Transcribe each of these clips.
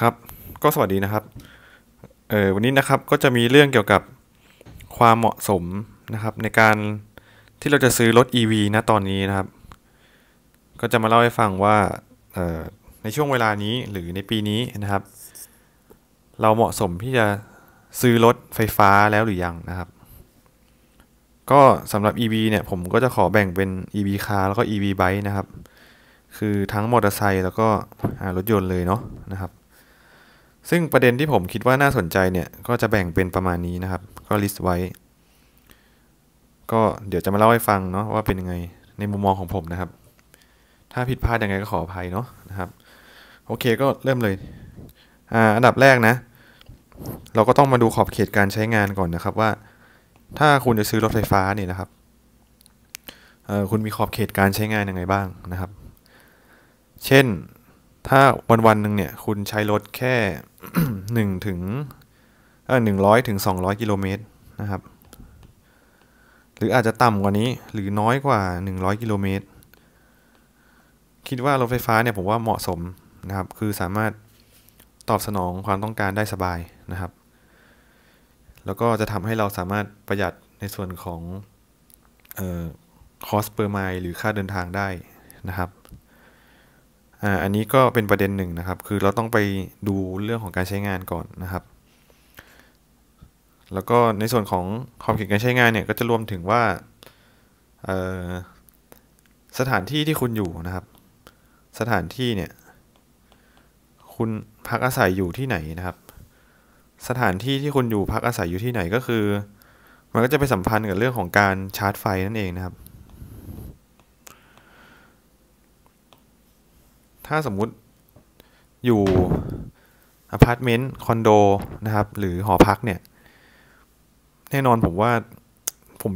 ครับก็สวัสดีนะครับเออวันนี้นะครับก็จะมีเรื่องเกี่ยวกับความเหมาะสมนะครับ ในการที่เราจะซื้อรถ EV นะตอนนี้นะครับ ก็จะมาเล่าให้ฟังว่าเออในช่วงเวลานี้หรือในปีนี้นะครับ เราเหมาะสมที่จะซื้อรถไฟฟ้าแล้วหรือยังนะครับ ก็สำหรับ EV เนี่ยผมก็จะขอแบ่งเป็น EV าร์แล้วก็ EV ไบค์นะครับคือทั้งมอเตอร์ไซค์แล้วก็รถยนต์เลยเนาะนะครับซึ่งประเด็นที่ผมคิดว่าน่าสนใจเนี่ย ก็จะแบ่งเป็นประมาณนี้นะครับ ก็ลิสต์ไว้ก็เดี๋ยวจะมาเล่าให้ฟังเนาะว่าเป็นยังไง ในมุมมองของผมนะครับ ถ้าผิดพลาดยังไงก็ขออภัยเนาะนะครับโอเคก็เริ่มเลยอ่าอันดับแรกนะ เราก็ต้องมาดูขอบเขตการใช้งานก่อนนะครับ ว่า ถ้าคุณจะซื้อรถไฟฟ้าเนี่ยนะครับคุณมีขอบเขตการใช้งานยังไงบ้างนะครับ เช่นถ้าวันวันหนึ่งเนี่ยคุณใช้รถแค่หนึ่งถึงเออหนึ่งร้อยถึงสองร้อยกิโลเมตรนะครับ หรืออาจจะต่ำกว่านี้หรือน้อยกว่าหนึ่งร้อยกิโลเมตร คิดว่ารถไฟฟ้าเนี่ยผมว่าเหมาะสมนะครับ คือสามารถตอบสนองความต้องการได้สบายนะครับ แล้วก็จะทำให้เราสามารถประหยัดในส่วนของคอสเปอร์ไมล์หรือค่าเดินทางได้นะครับอ่าอันนี้ก็เป็นประเด็นหนึ่งนะครับ คือเราต้องไปดูเรื่องของการใช้งานก่อนนะครับ แล้วก็ในส่วนของขอบเขตการใช้งานเนี่ยก็จะรวมถึงว่าสถานที่ที่คุณอยู่นะครับ สถานที่เนี่ยคุณพักอาศัยอยู่ที่ไหนนะครับ สถานที่ที่คุณอยู่พักอาศัยอยู่ที่ไหนก็คือ มันก็จะไปสัมพันธ์กับเรื่องของการชาร์จไฟนั่นเองนะครับถ้าสมมุติอยู่อพาร์ตเมนต์คอนโดนะครับ หรือหอพักเนี่ยแน่นอนผมว่าผม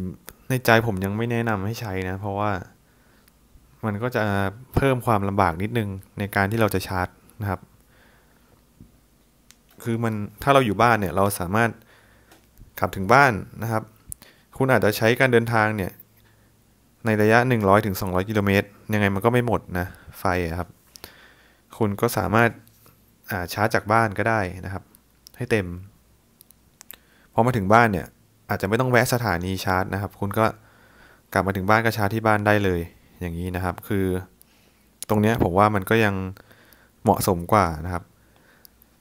ในใจผมยังไม่แนะนำให้ใช้นะเพราะว่ามันก็จะเพิ่มความลำบากนิดนึงในการที่เราจะชาร์จ นะครับ คือมัน ถ้าเราอยู่บ้านเนี่ย เราสามารถขับถึงบ้านนะครับ คุณอาจจะใช้การเดินทางเนี่ย ในระยะ 100-200 กิโลเมตร ยังไงมันก็ไม่หมดนะไฟครับคุณก็สามารถาชาร์จจากบ้านก็ได้นะครับ ให้เต็มพอมาถึงบ้านเนี่ยอาจจะไม่ต้องแวะสถานีชาร์จนะครับ คุณก็กลับมาถึงบ้านก็ชาร์จที่บ้านได้เลยอย่างนี้นะครับ คือ ตรงเนี้ยผมว่ามันก็ยังเหมาะสมกว่านะครับ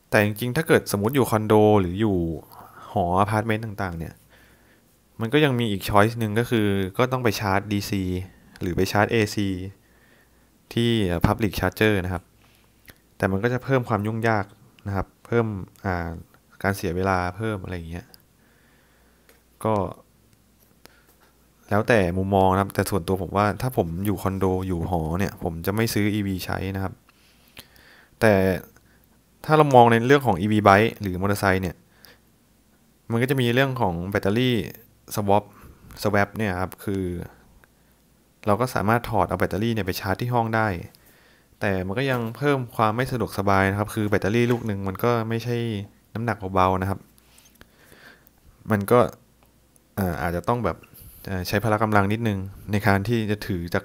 แต่จริงๆถ้าเกิดสมมติอยู่คอนโดหรืออยู่หออพาร์ตเมนต์ต่างๆ เนี่ยมันก็ยังมีอีกช้อยส์หนึ่งก็คือก็ต้องไปชาร์จ DC หรือไปชาร์จ AC ที่ Public Charger นะครับแต่มันก็จะเพิ่มความยุ่งยากนะครับ เพิ่มการเสียเวลาเพิ่มอะไรอย่างเงี้ย ก็ แล้วแต่มุมมองนะครับ แต่ส่วนตัวผมว่าถ้าผมอยู่คอนโดอยู่หอเนี่ยผมจะไม่ซื้อ EV ใช้นะครับ แต่ถ้าเรามองในเรื่องของ EV bike หรือมอเตอร์ไซค์เนี่ยมันก็จะมีเรื่องของแบตเตอรี่สวอปสวอปเนี่ยครับคือ เราก็สามารถถอดเอาแบตเตอรี่เนี่ยไปชาร์จที่ห้องได้แต่มันก็ยังเพิ่มความไม่สะดวกสบายนะครับ คือแบตเตอรี่ลูกหนึ่งมันก็ไม่ใช่น้ำหนักเบาๆนะครับ มันก็อาจจะต้องแบบใช้พละกำลังนิดนึงในการที่จะถือจาก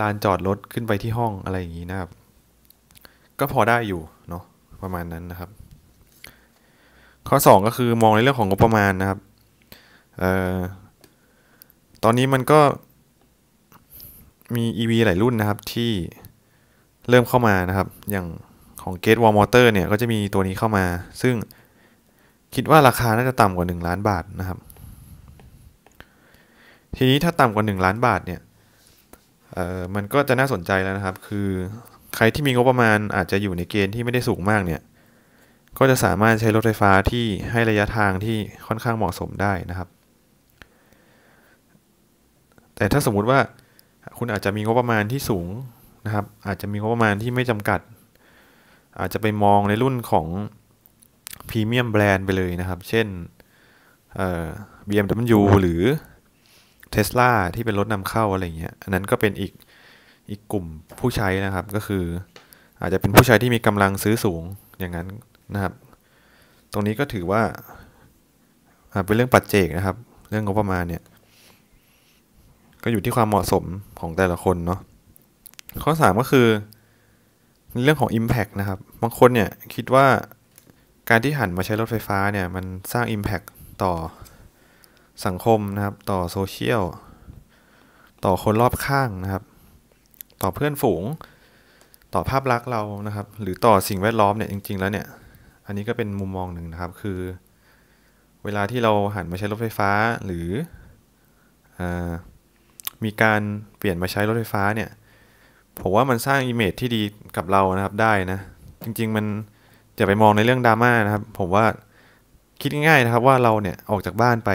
ลานจอดรถขึ้นไปที่ห้องอะไรอย่างนี้นะครับ ก็พอได้อยู่เนาะประมาณนั้นนะครับ ข้อ 2 ก็คือมองในเรื่องของงบประมาณนะครับออตอนนี้มันก็มี EV หลายรุ่นนะครับที่เริ่มเข้ามานะครับอย่างของ Gate War Motor เนี่ยก็จะมีตัวนี้เข้ามา ซึ่งคิดว่าราคาน่าจะต่ำกว่า 1 ล้านบาทนะครับ ทีนี้ถ้าต่ำกว่า 1 ล้านบาทเนี่ยมันก็จะน่าสนใจแล้วนะครับ คือใครที่มีงบประมาณอาจจะอยู่ในเกณฑ์ที่ไม่ได้สูงมากเนี่ย ก็จะสามารถใช้รถไฟฟ้าที่ให้ระยะทางที่ค่อนข้างเหมาะสมได้นะครับ แต่ถ้าสมมุติว่าคุณอาจจะมีงบประมาณที่สูงนะครับอาจจะมีงบประมาณที่ไม่จำกัด อาจจะไปมองในรุ่นของพรีเมียมแบรนด์ไปเลยนะครับ เช่นเอ BMW หรือ Tesla ที่เป็นรถนำเข้าอะไรเงี้ยอันนั้นก็เป็นอีกอีกกลุ่มผู้ใช้นะครับ ก็คือ อาจจะเป็นผู้ใช้ที่มีกำลังซื้อสูงอย่างนั้นนะครับ ตรงนี้ก็ถือว่า เป็นเรื่องปัจเจกนะครับ เรื่องงบประมาณเนี่ยก็อยู่ที่ความเหมาะสมของแต่ละคนเนาะข้อ3ก็คือเรื่องของ Impact นะครับ บางคนเนี่ยคิดว่าการที่หันมาใช้รถไฟฟ้าเนี่ย มันสร้าง Impact ต่อสังคมนะครับต่อโซเชียลต่อคนรอบข้างนะครับ ต่อเพื่อนฝูงต่อภาพลักษณ์เรา นะครับ หรือต่อสิ่งแวดล้อมเนี่ย จริง ๆแล้วเนี่ย อันนี้ก็เป็นมุมมองหนึ่งนะครับคือ เวลาที่เราหันมาใช้รถไฟฟ้า หรืออมีการเปลี่ยนมาใช้รถไฟฟ้าเนี่ยผมว่ามันสร้างอิมเมจที่ดีกับเรานะครับได้นะ จริงๆ มันจะไปมองในเรื่องดราม่านะครับผมว่าคิดง่ายๆนะครับว่าเราเนี่ยออกจากบ้านไป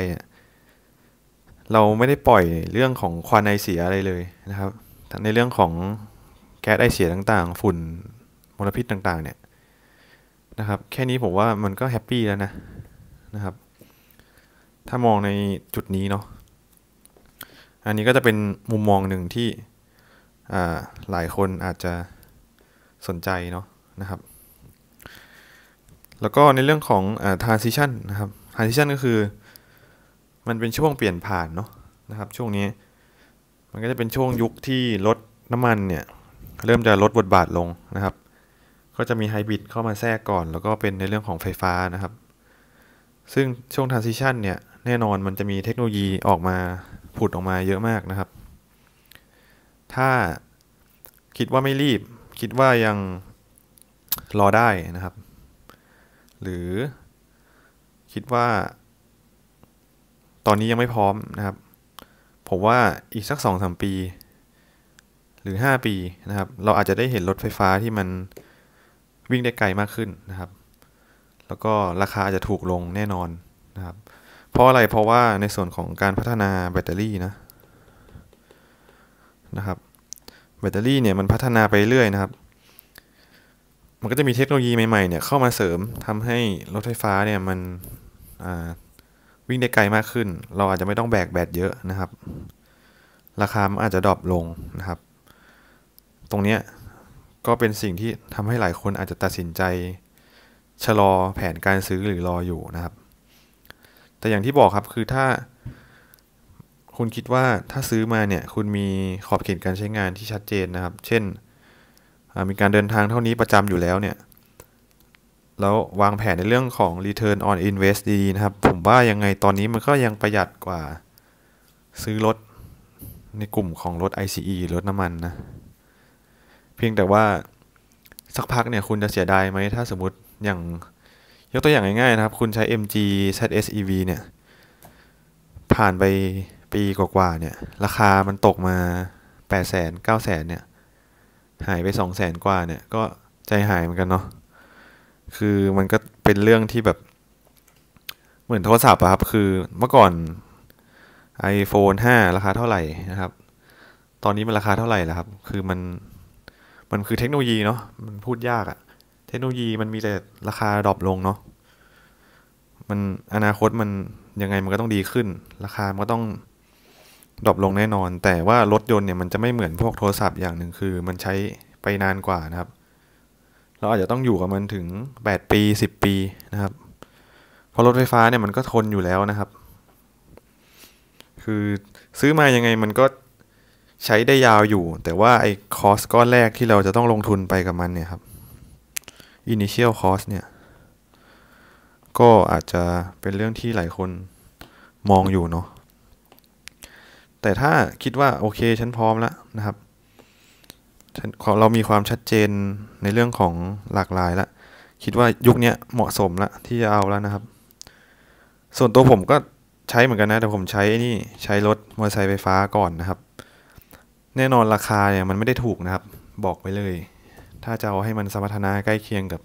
เราไม่ได้ปล่อยเรื่องของควันไอเสียอะไรเลยนะครับในเรื่องของแก๊สไอเสียต่างๆ ฝุ่น มลพิษต่างๆ เนี่ยนะครับ แค่นี้ผมว่ามันก็แฮปปี้แล้วนะนะครับ ถ้ามองในจุดนี้เนาะอันนี้ก็จะเป็นมุมมองหนึ่งที่หลายคนอาจจะสนใจเนาะนะครับ แล้วก็ในเรื่องของอ transition นะครับ transition ก็คือ มันเป็นช่วงเปลี่ยนผ่านเนาะนะครับช่วงนี้มันก็จะเป็นช่วงยุคที่รถน้ำมันเนี่ยเริ่มจะลดบทบาทลงนะครับ ก็จะมีไฮบริดเข้ามาแทรกก่อน แล้วก็เป็นในเรื่องของไฟฟ้านะครับ ซึ่งช่วง transition เนี่ย แน่นอนมันจะมีเทคโนโลยีออกมา ผุดออกมาเยอะมากนะครับถ้าคิดว่าไม่รีบ คิดว่ายังรอได้นะครับ หรือคิดว่า ตอนนี้ยังไม่พร้อมนะครับผมว่าอีกสักสองสมปีหรือ 5 ปีนะครับ เราอาจจะได้เห็นรถไฟฟ้าที่มันวิ่งได้ไกลมากขึ้นนะครับ แล้วก็ราคาอาจจะถูกลงแน่นอนนะครับ เพราะอะไรเพราะว่าในส่วนของการพัฒนาแบตเตอรี่นะนะครับแบตเตอรี่เนี่ยมันพัฒนาไปเรื่อยนะครับ มันก็จะมีเทคโนโลยีใหม่ๆเนี่ยเข้ามาเสริมทำให้รถไฟฟ้าเนี่ยมันวิ่งได้ไกลมากขึ้น เราอาจจะไม่ต้องแบกแบตเยอะนะครับราคาอาจจะดรอปลงนะครับ ตรงเนี้ยก็เป็นสิ่งที่ทำให้หลายคนอาจจะตัดสินใจ ชะลอแผนการซื้อหรือรออยู่นะครับ แต่อย่างที่บอกครับคือถ้าคุณคิดว่าถ้าซื้อมาเนี่ยคุณมีขอบเขตการใช้งานที่ชัดเจนนะครับ เช่น มีการเดินทางเท่านี้ประจำอยู่แล้วเนี่ย แล้ววางแผนในเรื่องของ return on invest ดีนะครับ ผมว่ายังไงตอนนี้มันก็ยังประหยัดกว่าซื้อรถ ในกลุ่มของรถ ICE รถน้ำมันนะ เพียงแต่ว่าสักพักเนี่ยคุณจะเสียดายไหมถ้าสมมติอย่างยกตัวอย่างง่าย ๆนะครับ คุณใช้ MG ZS EV เนี่ยผ่านไปปีกว่าๆเนี่ย ราคามันตกมาแปดแสนเก้าแสนเนี่ยหายไปสองแสนกว่าเนี่ยก็ใจหายเหมือนกันเนาะคือมันก็เป็นเรื่องที่แบบ เหมือนโทรศัพท์อะครับ คือเมื่อก่อน iPhone 5 ราคาเท่าไหร่นะครับ ตอนนี้มันราคาเท่าไหร่ละครับ คือมันมันคือเทคโนโลยีเนาะมันพูดยากอะเทคโนโลยีมันมีแต่ราคาดรอปลงเนาะมันอนาคตมันยังไงมันก็ต้องดีขึ้น ราคามันก็ต้องดรอปลงแน่นอน แต่ว่ารถยนต์เนี่ยมันจะไม่เหมือนพวกโทรศัพท์อย่างหนึ่งคือ มันใช้ไปนานกว่านะครับ เราอาจจะต้องอยู่กับมันถึง 8 ปี 10 ปีนะครับเพราะรถไฟฟ้าเนี่ยมันก็ทนอยู่แล้วนะครับ คือซื้อมายังไงมันก็ใช้ได้ยาวอยู่ แต่ว่าไอ้คอสก้อนแรกที่เราจะต้องลงทุนไปกับมันเนี่ยครับ initial cost เนี่ย ก็อาจจะเป็นเรื่องที่หลายคนมองอยู่เนาะแต่ถ้าคิดว่าโอเคฉันพร้อมแล้วนะครับเรามีความชัดเจนในเรื่องของหลากหลายแล้วคิดว่ายุคนี้เหมาะสมแล้วที่จะเอาแล้วนะครับ ส่วนตัวผมก็ใช้เหมือนกันนะแต่ผมใช้นี่ใช้รถมอเตอร์ไซค์ไฟฟ้าก่อนนะครับ แน่นอนราคาเนี่ยมันไม่ได้ถูกนะครับ บอกไว้เลย ถ้าจะเอาให้มันสมรรถนะใกล้เคียงกับ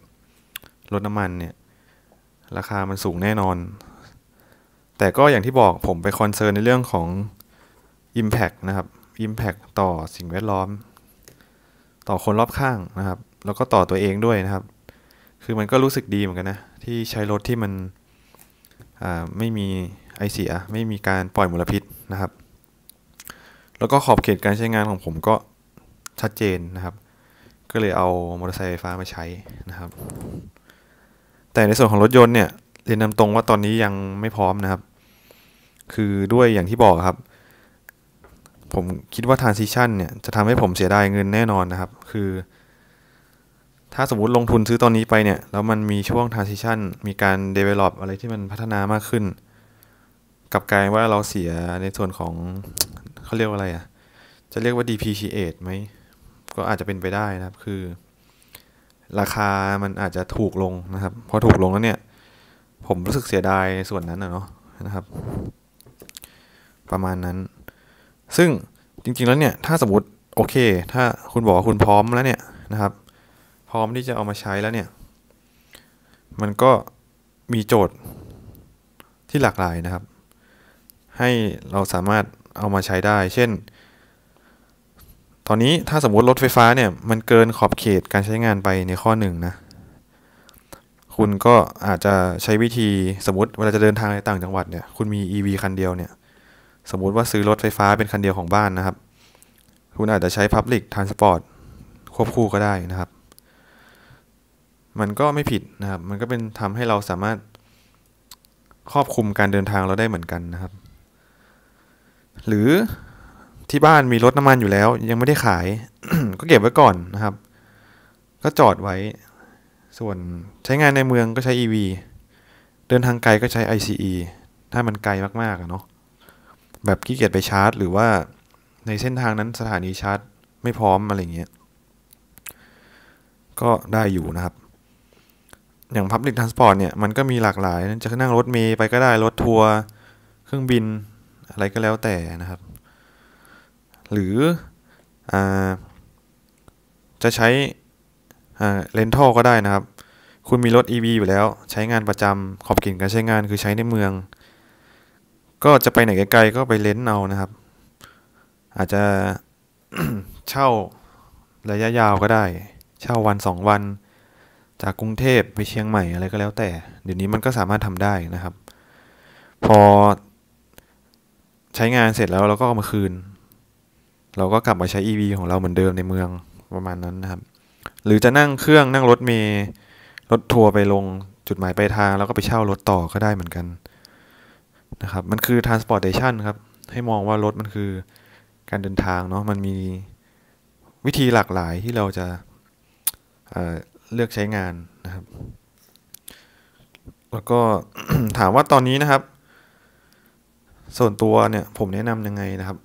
รถน้ำมันเนี่ยราคามันสูงแน่นอนแต่ก็อย่างที่บอกผมไปคอนเซิร์นในเรื่องของ Impact นะครับ Impact ต่อสิ่งแวดล้อม ต่อคนรอบข้างนะครับ แล้วก็ต่อตัวเองด้วยนะครับ คือมันก็รู้สึกดีเหมือนกันนะ ที่ใช้รถที่มันไม่มีไอเสียไม่มีการปล่อยมลพิษนะครับ แล้วก็ขอบเขตการใช้งานของผมก็ชัดเจนนะครับ ก็เลยเอามอเตอร์ไซค์ไฟฟ้ามาใช้นะครับ แต่ในส่วนของรถยนต์เนี่ยเรียนนำตรงว่าตอนนี้ยังไม่พร้อมนะครับ คือด้วยอย่างที่บอกครับผมคิดว่า transition เนี่ยจะทำให้ผมเสียดายเงินแน่นอนนะครับ คือ ถ้าสมมติลงทุนซื้อตอนนี้ไปเนี่ย แล้วมันมีช่วง transition มีการ develop อะไรที่มันพัฒนามากขึ้น กับกลายว่าเราเสียในส่วนของเขาเรียกว่าอะไรอะ่ะ จะเรียกว่า depreciate ไหม ก็อาจจะเป็นไปได้นะครับคือ ราคามันอาจจะถูกลงนะครับ พอถูกลงแล้วเนี่ยผมรู้สึกเสียดายในส่วนนั้นนะเนาะนะครับ ประมาณนั้นซึ่งจริงๆแล้วเนี่ยถ้าสมมติโอเค ถ้าคุณบอกว่าคุณพร้อมแล้วเนี่ยนะครับ พร้อมที่จะเอามาใช้แล้วเนี่ยมันก็มีโจทย์ที่หลากหลายนะครับ ให้เราสามารถเอามาใช้ได้ เช่น ตอนนี้ถ้าสมมติรถไฟฟ้าเนี่ยมันเกินขอบเขตการใช้งานไปในข้อหนึ่งนะ คุณก็อาจจะใช้วิธีสมมติเวลาจะเดินทางในต่างจังหวัดเนี่ย คุณมี EV คันเดียวเนี่ยสมมุติว่าซื้อรถไฟฟ้าเป็นคันเดียวของบ้านนะครับ คุณอาจจะใช้ Public Transport ควบคู่ก็ได้นะครับ มันก็ไม่ผิดนะครับ มันก็เป็นทำให้เราสามารถครอบคลุมการเดินทางเราได้เหมือนกันนะครับ หรือที่บ้านมีรถน้ำมันอยู่แล้ว ยังไม่ได้ขาย ก็เก็บไว้ก่อนนะครับ ก็จอดไว้ ส่วนใช้งานในเมืองก็ใช้ EV เดินทางไกลก็ใช้ ICE ถ้ามันไกลมากๆเนาะแบบขี้เกียจไปชาร์จหรือว่าในเส้นทางนั้นสถานีชาร์จไม่พร้อมอะไรเงี้ย ก็ได้อยู่นะครับ อย่าง Public Transport เนี่ยมันก็มีหลากหลาย จะนั่งรถเมล์ไปก็ได้ รถทัวร์เครื่องบินอะไรก็แล้วแต่นะครับ หรืออจะใช้เลนท่อก็ได้นะครับ คุณมีรถ EV อยู่แล้วใช้งานประจำขอบเขตการใช้งานคือใช้ในเมืองก็จะไปไหนไกลๆก็ไปเลนเอานะครับ อาจจะเช่าระยะยาวก็ได้ เช่าวันสองวัน จากกรุงเทพไปเชียงใหม่อะไรก็แล้วแต่ เดี๋ยวนี้มันก็สามารถทำได้นะครับ พอใช้งานเสร็จแล้วเราก็เอามาคืน เราก็กลับมาใช้ EV ของเราเหมือนเดิมในเมืองประมาณนั้นนะครับ หรือจะนั่งเครื่องนั่งรถเมล์รถทัวร์ไปลงจุดหมายปลายทาง แล้วก็ไปเช่ารถต่อก็ได้เหมือนกันนะครับมันคือ transportation ครับ ให้มองว่ารถมันคือการเดินทางเนาะมันมีวิธีหลากหลายที่เราจะเเลือกใช้งานนะครับ แล้วก็ถามว่าตอนนี้นะครับ ส่วนตัวเนี่ยผมแนะนำยังไงนะครับ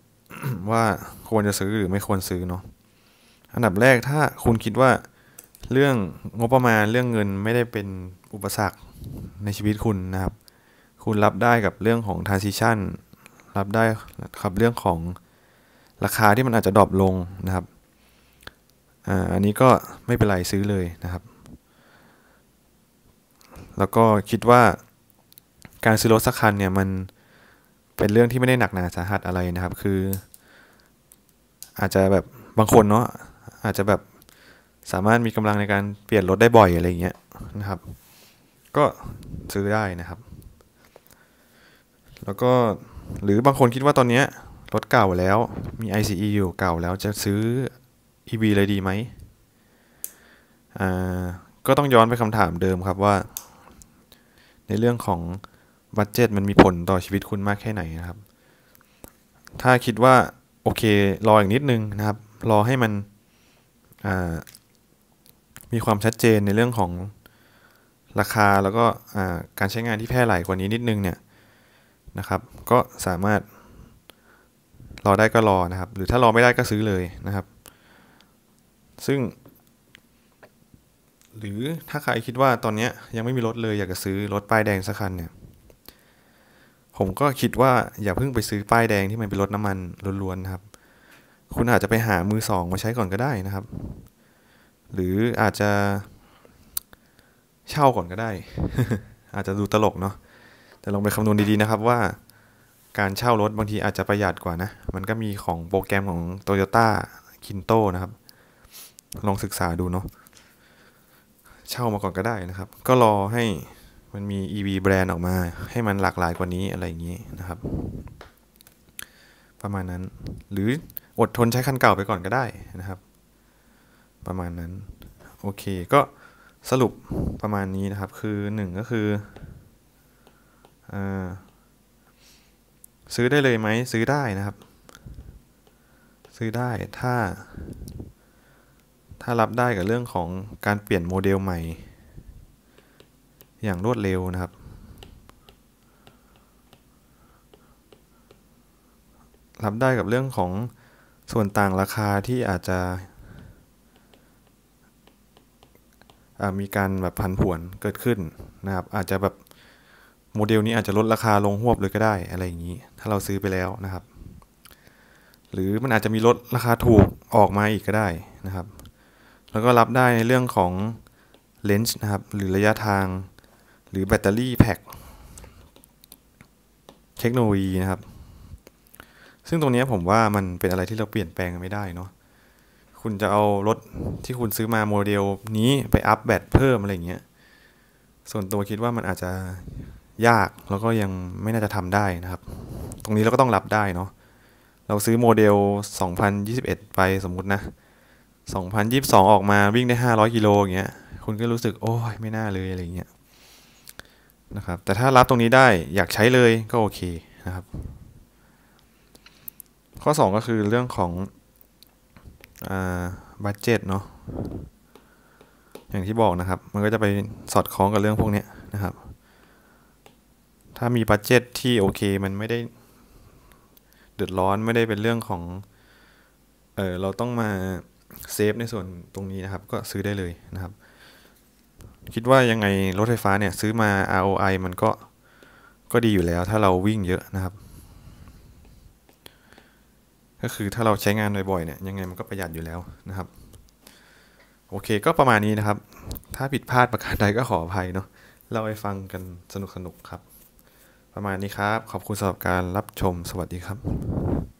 ว่าควรจะซื้อหรือไม่ควรซื้อเนาะอันดับแรกถ้าคุณคิดว่า เรื่องงบประมาณเรื่องเงินไม่ได้เป็นอุปสรรคในชีวิตคุณนะครับคุณรับได้กับเรื่องของ transition รับได้ครับเรื่องของราคาที่มันอาจจะดรอปลงนะครับอันนี้ก็ไม่เป็นไรซื้อเลยนะครับ แล้วก็คิดว่าการซื้อรถสักคันเนี่ยมันเป็นเรื่องที่ไม่ได้หนักหนาสาหัสอะไรนะครับ คือ อาจจะแบบบางคนเนาะอาจจะแบบสามารถมีกำลังในการเปลี่ยนรถได้บ่อยอะไรเงี้ยนะครับ ก็ซื้อได้นะครับแล้วก็หรือบางคนคิดว่าตอนนี้รถเก่าแล้วมี ICE อยู่เก่าแล้วจะซื้อ EV เลยดีไหมอ่าก็ต้องย้อนไปคำถามเดิมครับว่า ในเรื่องของบัตเจตมันมีผลต่อชีวิตคุณมากแค่ไหนนะครับ ถ้าคิดว่าโอเครออีกนิดนึงนะครับรอให้มันมีความชัดเจนในเรื่องของราคาแล้วก็การใช้งานที่แพร่หลายกว่านี้นิดนึงเนี่ยนะครับ ก็สามารถรอได้ก็รอนะครับ หรือถ้ารอไม่ได้ก็ซื้อเลยนะครับ ซึ่ง หรือถ้าใครคิดว่าตอนนี้ยังไม่มีรถเลย อยากจะซื้อรถป้ายแดงสักคันเนี่ย ผมก็คิดว่าอย่าเพิ่งไปซื้อป้ายแดงที่มันเป็นรถน้ำมันล้วนๆนะครับ คุณอาจจะไปหามือสองมาใช้ก่อนก็ได้นะครับ หรืออาจจะเช่าก่อนก็ได้ อาจจะดูตลกเนาะแต่ลองไปคำนวณดีๆนะครับว่า การเช่ารถบางทีอาจจะประหยัดกว่านะ มันก็มีของโปรแกรมของ Toyota Kinto นะครับ ลองศึกษาดูเนาะ เช่ามาก่อนก็ได้นะครับ ก็รอให้มันมี EV แบรนด์ออกมา ให้มันหลากหลายกว่านี้อะไรอย่างนี้นะครับ ประมาณนั้น หรืออดทนใช้คันเก่าไปก่อนก็ได้นะครับ ประมาณนั้น โอเค ก็สรุปประมาณนี้นะครับ คือ 1 ก็คือซื้อได้เลยไหม ซื้อได้นะครับ ซื้อได้ ถ้า ถ้ารับได้กับเรื่องของการเปลี่ยนโมเดลใหม่ อย่างรวดเร็วนะครับ รับได้กับเรื่องของส่วนต่างราคาที่อาจจะ มีการแบบผันผวนเกิดขึ้นนะครับ อาจจะแบบโมเดลนี้อาจจะลดราคาลงหวบเลยก็ได้อะไรอย่างนี้ ถ้าเราซื้อไปแล้วนะครับ หรือมันอาจจะมีลดราคาถูกออกมาอีกก็ได้นะครับ แล้วก็รับได้ในเรื่องของเลนส์นะครับ หรือระยะทาง หรือแบตเตอรี่แพ็คเทคโนโลยีนะครับ ซึ่งตรงนี้ผมว่ามันเป็นอะไรที่เราเปลี่ยนแปลงไม่ได้เนาะ คุณจะเอารถที่คุณซื้อมาโมเดลนี้ไปอัพแบตเพิ่มอะไรเงี้ย ส่วนตัวคิดว่ามันอาจจะยากแล้วก็ยังไม่น่าจะทำได้นะครับ ตรงนี้เราก็ต้องรับได้เนาะ เราซื้อโมเดล 2021 ไปสมมุตินะ 2022 ออกมาวิ่งได้ 500 กิโลอย่างเงี้ย คุณก็รู้สึกโอ้ยไม่น่าเลยอะไรเงี้ยนะครับ แต่ถ้ารับตรงนี้ได้อยากใช้เลยก็โอเคนะครับ ข้อ2ก็คือเรื่องของอ่าบัตเจ็ตเนาะ อย่างที่บอกนะครับ มันก็จะไปสอดคล้องกับเรื่องพวกนี้นะครับถ้ามีบัตเจตที่โอเค มันไม่ได้เดือดร้อนไม่ได้เป็นเรื่องของ เออเราต้องมาเซฟในส่วนตรงนี้นะครับ ก็ซื้อได้เลยนะครับ คิดว่ายังไงรถไฟฟ้าเนี่ย ซื้อมา ROI มันก็ก็ดีอยู่แล้วถ้าเราวิ่งเยอะนะครับ ก็คือถ้าเราใช้งานบ่อยๆเนี่ย ยังไงมันก็ประหยัดอยู่แล้วนะครับ โอเคก็ประมาณนี้นะครับ ถ้าผิดพลาดประการใดก็ขออภัยเนาะเราไปฟังกันสนุกๆครับประมาณนี้ครับ ขอบคุณสำหรับการรับชม สวัสดีครับ